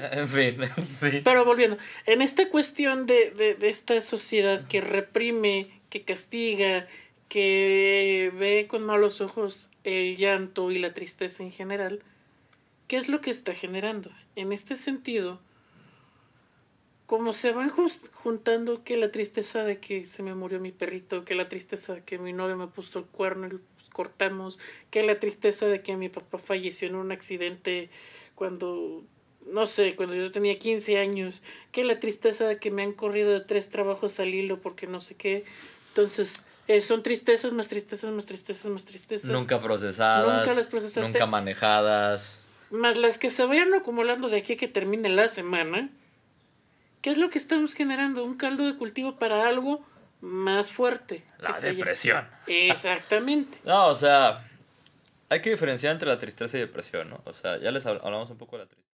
En fin, Pero volviendo, en esta cuestión de, esta sociedad que reprime, que castiga, que ve con malos ojos el llanto y la tristeza en general, ¿qué es lo que está generando? En este sentido, como se van juntando que la tristeza de que se me murió mi perrito, que la tristeza de que mi novio me puso el cuerno y cortamos, que la tristeza de que mi papá falleció en un accidente cuando no sé, cuando yo tenía 15 años, que la tristeza de que me han corrido de tres trabajos al hilo porque no sé qué. Entonces, eh, son tristezas, más tristezas, más tristezas, más tristezas. Nunca procesadas. Nunca las procesaste. Nunca manejadas. Más las que se vayan acumulando de aquí a que termine la semana. ¿Qué es lo que estamos generando? Un caldo de cultivo para algo más fuerte. La depresión. Exactamente. no, o sea, hay que diferenciar entre la tristeza y depresión, ¿no? O sea, ya les hablamos un poco de la tristeza.